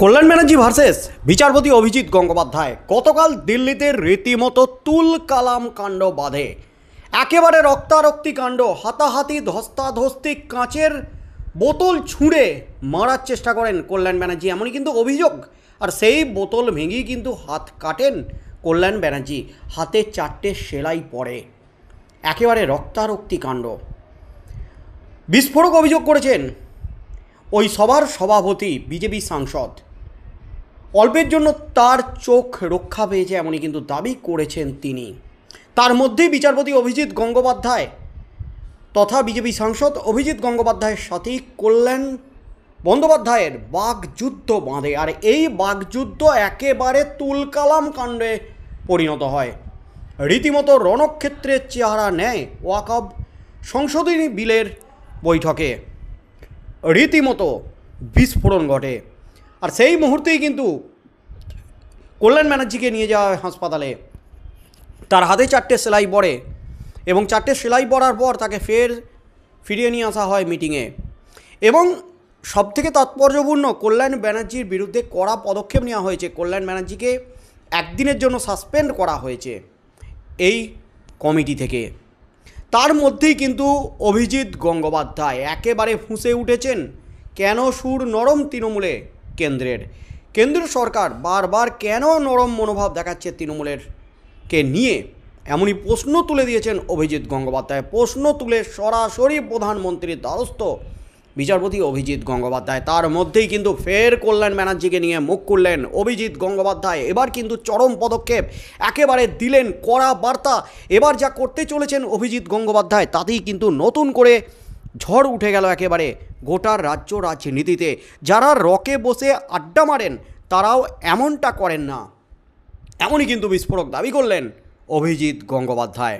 কল্যাণ Banerjee versus বিচারপতি অভিজিৎ গঙ্গোপাধ্যায় গতকাল দিল্লিতে রীতিমতো তুল কালাম কাণ্ড বাঁধে একেবারে রক্তারক্তি কাণ্ড হাতাহাতি ধস্তাধস্তি কাঁচের বোতল ছুঁড়ে মারার চেষ্টা করেন কল্যাণ ব্যানার্জি এমনই কিন্তু অভিযোগ আর সেই বোতল ভেঙেই কিন্তু হাত কাটেন কল্যাণ ব্যানার্জি হাতে চারটে সেলাই পড়ে একেবারে রক্তারক্তি কাণ্ড বিস্ফোরক অভিযোগ করেছেন ওই সভার সভাপতি বিজেপি সাংসদ অল্পের জন্য তার চোখ রক্ষা পেয়েছে এমনই কিন্তু দাবি করেছেন তিনি তার মধ্যেই বিচারপতি অভিজিৎ গঙ্গোপাধ্যায় তথা বিজেপি সাংসদ অভিজিৎ গঙ্গোপাধ্যায়ের সাথেই কল্যাণ বন্দ্যোপাধ্যায়ের বাঘযুদ্ধ বাঁধে আর এই বাঘযুদ্ধ একেবারে তুলকালাম কাণ্ডে পরিণত হয় রীতিমতো রণক্ষেত্রের চেহারা নেয় ওয়াকব সংশোধনী বিলের বৈঠকে রীতিমতো বিস্ফোরণ ঘটে আর সেই মুহূর্তেই কিন্তু কল্যাণ ব্যানার্জিকে নিয়ে যাওয়া হয় হাসপাতালে তার হাতে চারটে সেলাই পড়ে এবং চারটে সেলাই পড়ার পর তাকে ফের ফিরিয়ে নিয়ে আসা হয় মিটিংয়ে এবং সবথেকে তাৎপর্যপূর্ণ কল্যাণ ব্যানার্জির বিরুদ্ধে কড়া পদক্ষেপ নেওয়া হয়েছে কল্যাণ ব্যানার্জিকে একদিনের জন্য সাসপেন্ড করা হয়েছে এই কমিটি থেকে তার মধ্যেই কিন্তু অভিজিৎ গঙ্গোপাধ্যায় একেবারে ফুঁসে উঠেছেন কেন সুর নরম তৃণমূলে কেন্দ্রের কেন্দ্র সরকার বারবার কেন নরম মনোভাব দেখাচ্ছে তৃণমূলের কে নিয়ে এমনই প্রশ্ন তুলে দিয়েছেন অভিজিৎ গঙ্গোপাধ্যায় প্রশ্ন তুলে সরাসরি প্রধানমন্ত্রীর দ্বারস্থ বিচারপতি অভিজিৎ গঙ্গোপাধ্যায় তার মধ্যেই কিন্তু ফের করলেন ব্যানার্জিকে নিয়ে মুখ করলেন অভিজিৎ গঙ্গোপাধ্যায় এবার কিন্তু চরম পদক্ষেপ একেবারে দিলেন কড়া বার্তা এবার যা করতে চলেছেন অভিজিৎ গঙ্গোপাধ্যায় তাতেই কিন্তু নতুন করে ঝড় উঠে গেল একেবারে গোটা রাজ্য রাজনীতিতে যারা রকে বসে আড্ডা মারেন তারাও এমনটা করেন না এমনই কিন্তু বিস্ফোরক দাবি করলেন অভিজিৎ গঙ্গোপাধ্যায়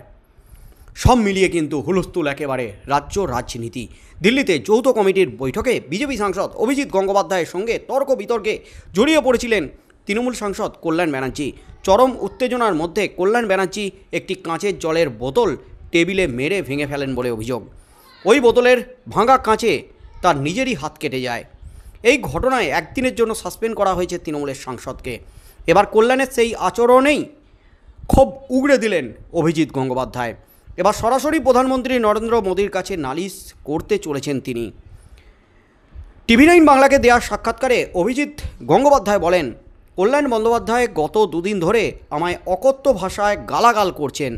সব মিলিয়ে কিন্তু হুলস্থুল একেবারে রাজ্য রাজনীতি দিল্লিতে যৌথ কমিটির বৈঠকে বিজেপি সাংসদ অভিজিৎ গঙ্গোপাধ্যায়ের সঙ্গে তর্ক বিতর্কে জড়িয়ে পড়েছিলেন তৃণমূল সাংসদ কল্যাণ ব্যানার্জি চরম উত্তেজনার মধ্যে কল্যাণ ব্যানার্জি একটি কাঁচের জলের বোতল টেবিলে মেরে ভেঙে ফেলেন বলে অভিযোগ ওই বোতলের ভাঙা কাঁচে তার নিজেরই হাত কেটে যায় এই ঘটনায় একদিনের জন্য সাসপেন্ড করা হয়েছে তৃণমূলের সাংসদকে এবার কল্যাণের সেই আচরণেই ক্ষোভ উগড়ে দিলেন অভিজিৎ গঙ্গোপাধ্যায় এবার সরাসরি প্রধানমন্ত্রী নরেন্দ্র মোদীর কাছে নালিশ করতে চলেছেন তিনি টিভি নাইন বাংলাকে দেয়া সাক্ষাৎকারে অভিজিৎ গঙ্গোপাধ্যায় বলেন কল্যাণ বন্দ্যোপাধ্যায় গত দুদিন ধরে আমায় অকথ্য ভাষায় গালাগাল করছেন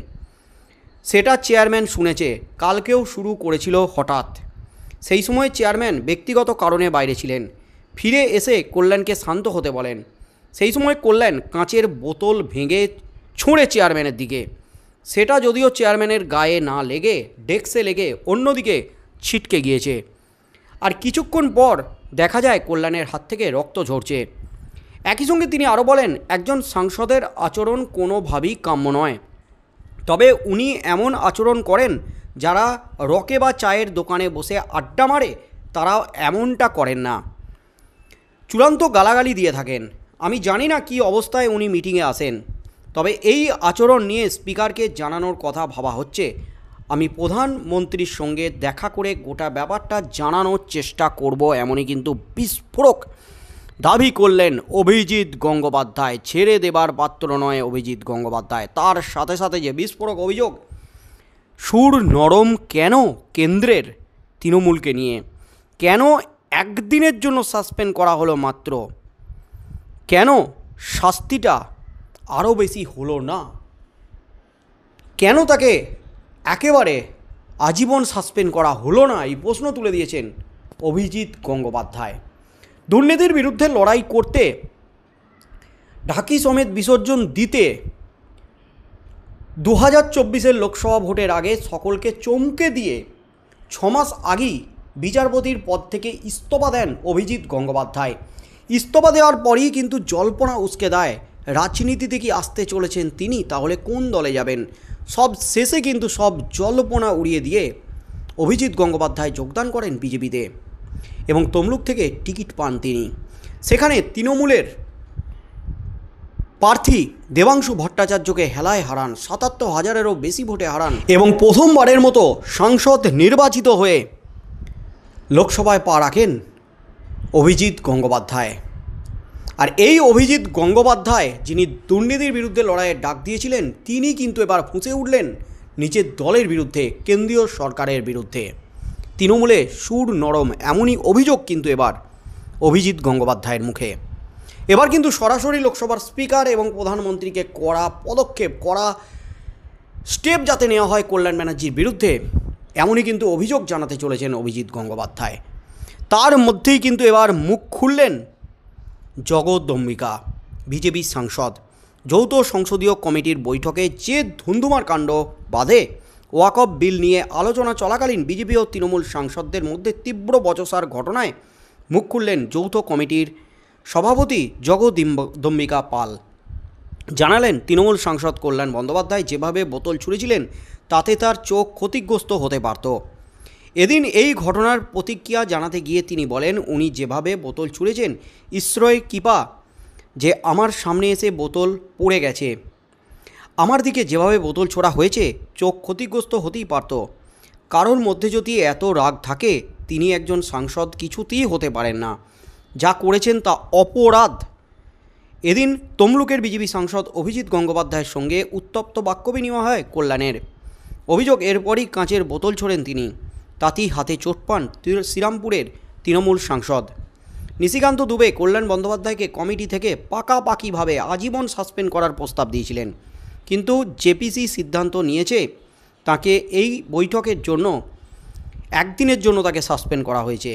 সেটা চেয়ারম্যান শুনেছে কালকেও শুরু করেছিল হঠাৎ সেই সময় চেয়ারম্যান ব্যক্তিগত কারণে বাইরে ছিলেন ফিরে এসে কল্যাণকে শান্ত হতে বলেন সেই সময় কল্যাণ কাঁচের বোতল ভেঙে ছুঁড়ে চেয়ারম্যানের দিকে সেটা যদিও চেয়ারম্যানের গায়ে না লেগে ডেস্কে লেগে অন্যদিকে ছিটকে গিয়েছে আর কিছুক্ষণ পর দেখা যায় কল্যাণের হাত থেকে রক্ত ঝরছে একই সঙ্গে তিনি আরও বলেন একজন সাংসদের আচরণ কোনোভাবেই কাম্য নয় তবে উনি এমন আচরণ করেন যারা রকে বা চায়ের দোকানে বসে আড্ডা মারে তারাও এমনটা করেন না চূড়ান্ত গালাগালি দিয়ে থাকেন আমি জানি না কি অবস্থায় উনি মিটিংয়ে আসেন তবে এই আচরণ নিয়ে স্পিকারকে জানানোর কথা ভাবা হচ্ছে আমি প্রধানমন্ত্রীর সঙ্গে দেখা করে গোটা ব্যাপারটা জানানোর চেষ্টা করব এমনই কিন্তু বিস্ফোরক দাবি করলেন অভিজিৎ গঙ্গোপাধ্যায় ছেড়ে দেবার পাত্র নয় অভিজিৎ গঙ্গোপাধ্যায় তার সাথে সাথে যে বিস্ফোরক অভিযোগ সুর নরম কেন কেন্দ্রের তৃণমূলকে নিয়ে কেন একদিনের জন্য সাসপেন্ড করা হলো মাত্র কেন শাস্তিটা আরও বেশি হলো না কেন তাকে একেবারে আজীবন সাসপেন্ড করা হলো না এই প্রশ্ন তুলে দিয়েছেন অভিজিৎ গঙ্গোপাধ্যায় দুর্নীতির বিরুদ্ধে লড়াই করতে ঢাকি সমেত বিসর্জন দিতে দু হাজার চব্বিশের লোকসভা ভোটের আগে সকলকে চমকে দিয়ে ছমাস আগেই বিচারপতির পদ থেকে ইস্তফা দেন অভিজিৎ গঙ্গোপাধ্যায় ইস্তফা দেওয়ার পরই কিন্তু জল্পনা উসকে দেয় রাজনীতিতে কি আসতে চলেছেন তিনি তাহলে কোন দলে যাবেন সব শেষে কিন্তু সব জল্পনা উড়িয়ে দিয়ে অভিজিৎ গঙ্গোপাধ্যায় যোগদান করেন বিজেপিতে এবং তমলুক থেকে টিকিট পান তিনি সেখানে তৃণমূলের প্রার্থী দেবাংশু ভট্টাচার্যকে হেলায় হারান সাতাত্তর হাজারেরও বেশি ভোটে হারান এবং প্রথমবারের মতো সাংসদ নির্বাচিত হয়ে লোকসভায় পা রাখেন অভিজিৎ গঙ্গোপাধ্যায় আর এই অভিজিৎ গঙ্গোপাধ্যায় যিনি দুর্নীতির বিরুদ্ধে লড়াইয়ের ডাক দিয়েছিলেন তিনি কিন্তু এবার ফুঁচে উঠলেন নিজের দলের বিরুদ্ধে কেন্দ্রীয় সরকারের বিরুদ্ধে তৃণমূলে সুর নরম এমনই অভিযোগ কিন্তু এবার অভিজিৎ গঙ্গোপাধ্যায়ের মুখে এবার কিন্তু সরাসরি লোকসভার স্পিকার এবং প্রধানমন্ত্রীকে কড়া পদক্ষেপ কড়া স্টেপ যাতে নেওয়া হয় কল্যাণ ব্যানার্জির বিরুদ্ধে এমনই কিন্তু অভিযোগ জানাতে চলেছেন অভিজিৎ গঙ্গোপাধ্যায় তার মধ্যেই কিন্তু এবার মুখ খুললেন জগদম্বিকা বিজেপি সাংসদ যৌথ সংসদীয় কমিটির বৈঠকে যে ধুন্ধুমার কাণ্ড বাধে ওয়াকফ বিল নিয়ে আলোচনা চলাকালীন বিজেপি ও তৃণমূল সাংসদদের মধ্যে তীব্র বচসার ঘটনায় মুখ খুললেন যৌথ কমিটির সভাপতি জগদম্বিকা পাল জানালেন তৃণমূল সাংসদ কল্যাণ বন্দ্যোপাধ্যায় যেভাবে বোতল ছুঁড়েছিলেন তাতে তার চোখ ক্ষতিগ্রস্ত হতে পারত এদিন এই ঘটনার প্রতিক্রিয়া জানাতে গিয়ে তিনি বলেন উনি যেভাবে বোতল ছুঁড়েছেন ইসরোয় কিপা যে আমার সামনে এসে বোতল পড়ে গেছে আমার দিকে যেভাবে বোতল ছোড়া হয়েছে চোখ ক্ষতিগ্রস্ত হতেই পারত কারোর মধ্যে যদি এত রাগ থাকে তিনি একজন সাংসদ কিছুতেই হতে পারেন না যা করেছেন তা অপরাধ এদিন তমলুকের বিজেপি সাংসদ অভিজিৎ গঙ্গোপাধ্যায়ের সঙ্গে উত্তপ্ত বাক্য বিনিময় হয় কল্যাণের অভিযোগ এরপরই কাঁচের বোতল ছোড়েন তিনি তাতেই হাতে চোট পান শ্রীরামপুরের তৃণমূল সাংসদ নিশিকান্ত দুবে কল্যাণ বন্দ্যোপাধ্যায়কে কমিটি থেকে পাকাপাকিভাবে আজীবন সাসপেন্ড করার প্রস্তাব দিয়েছিলেন কিন্তু জেপিসি সিদ্ধান্ত নিয়েছে তাকে এই বৈঠকের জন্য একদিনের জন্য তাকে সাসপেন্ড করা হয়েছে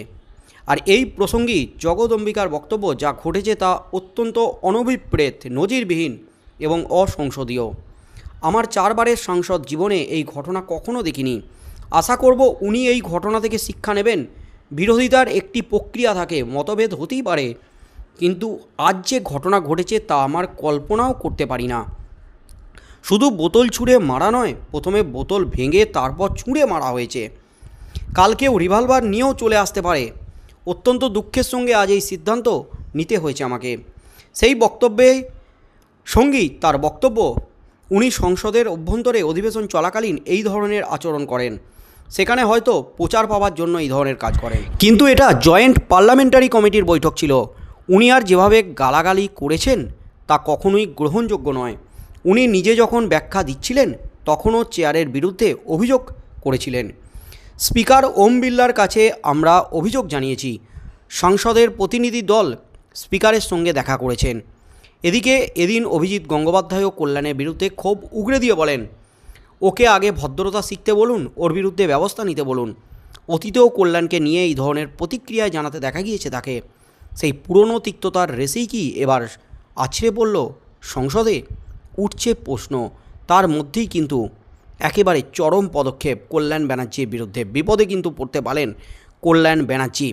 আর এই প্রসঙ্গেই জগদম্বিকার বক্তব্য যা ঘটেছে তা অত্যন্ত অনভিপ্রেত নজিরবিহীন এবং অসংসদীয় আমার চারবারের সাংসদ জীবনে এই ঘটনা কখনো দেখিনি আশা করব উনি এই ঘটনা থেকে শিক্ষা নেবেন বিরোধিতার একটি প্রক্রিয়া থাকে মতভেদ হতেই পারে কিন্তু আজ যে ঘটনা ঘটেছে তা আমার কল্পনাও করতে পারি না শুধু বোতল ছুঁড়ে মারা নয় প্রথমে বোতল ভেঙে তারপর ছুঁড়ে মারা হয়েছে কালকেও রিভলভার নিয়েও চলে আসতে পারে অত্যন্ত দুঃখের সঙ্গে আজ এই সিদ্ধান্ত নিতে হয়েছে আমাকে সেই বক্তব্যে সঙ্গী তার বক্তব্য উনি সংসদের অভ্যন্তরে অধিবেশন চলাকালীন এই ধরনের আচরণ করেন সেখানে হয়তো প্রচার পাওয়ার জন্য এই ধরনের কাজ করেন কিন্তু এটা জয়েন্ট পার্লামেন্টারি কমিটির বৈঠক ছিল উনি আর যেভাবে গালাগালি করেছেন তা কখনোই গ্রহণযোগ্য নয় উনি নিজে যখন ব্যাখ্যা দিচ্ছিলেন তখনও চেয়ারের বিরুদ্ধে অভিযোগ করেছিলেন স্পিকার ওম বিল্লার কাছে আমরা অভিযোগ জানিয়েছি সংসদের প্রতিনিধি দল স্পিকারের সঙ্গে দেখা করেছেন এদিকে এদিন অভিজিৎ গঙ্গোপাধ্যায়ও কল্যাণের বিরুদ্ধে ক্ষোভ উগড়ে দিয়ে বলেন ওকে আগে ভদ্রতা শিখতে বলুন ওর বিরুদ্ধে ব্যবস্থা নিতে বলুন অতীতেও কল্যাণকে নিয়ে এই ধরনের প্রতিক্রিয়ায় জানাতে দেখা গিয়েছে তাকে সেই পুরনো তিক্ততার রেসেই কি এবার আছড়ে পড়ল সংসদে উঠছে প্রশ্ন তার মধ্যেই কিন্তু একেবারে চরম পদক্ষেপ কল্যাণ ব্যানার্জির বিরুদ্ধে বিপদে কিন্তু পড়তে পারেন কল্যাণ ব্যানার্জি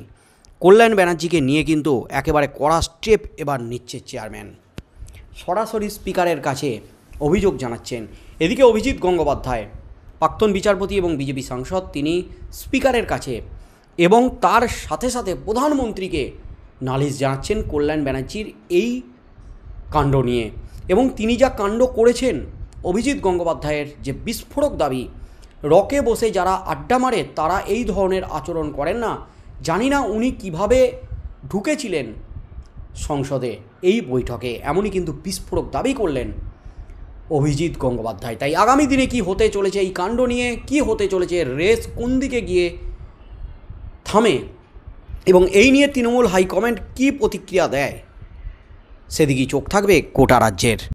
কল্যাণ ব্যানার্জিকে নিয়ে কিন্তু একেবারে কড়া স্টেপ এবার নিচ্ছে চেয়ারম্যান সরাসরি স্পিকারের কাছে অভিযোগ জানাচ্ছেন এদিকে অভিজিৎ গঙ্গোপাধ্যায় প্রাক্তন বিচারপতি এবং বিজেপি সাংসদ তিনি স্পিকারের কাছে এবং তার সাথে সাথে প্রধানমন্ত্রীকে নালিশ জানাচ্ছেন কল্যাণ ব্যানার্জির এই কাণ্ড নিয়ে এবং তিনি যা কাণ্ড করেছেন অভিজিৎ গঙ্গোপাধ্যায়ের যে বিস্ফোরক দাবি রকে বসে যারা আড্ডা মারে তারা এই ধরনের আচরণ করেন না জানি না উনি কিভাবে ঢুকেছিলেন সংসদে এই বৈঠকে এমনই কিন্তু বিস্ফোরক দাবি করলেন অভিজিৎ গঙ্গোপাধ্যায় তাই আগামী দিনে কি হতে চলেছে এই কাণ্ড নিয়ে কি হতে চলেছে রেস কোন দিকে গিয়ে থামে এবং এই নিয়ে তৃণমূল হাইকমান্ড কি প্রতিক্রিয়া দেয় সেদিকেই চোখ থাকবে কোটা রাজ্যের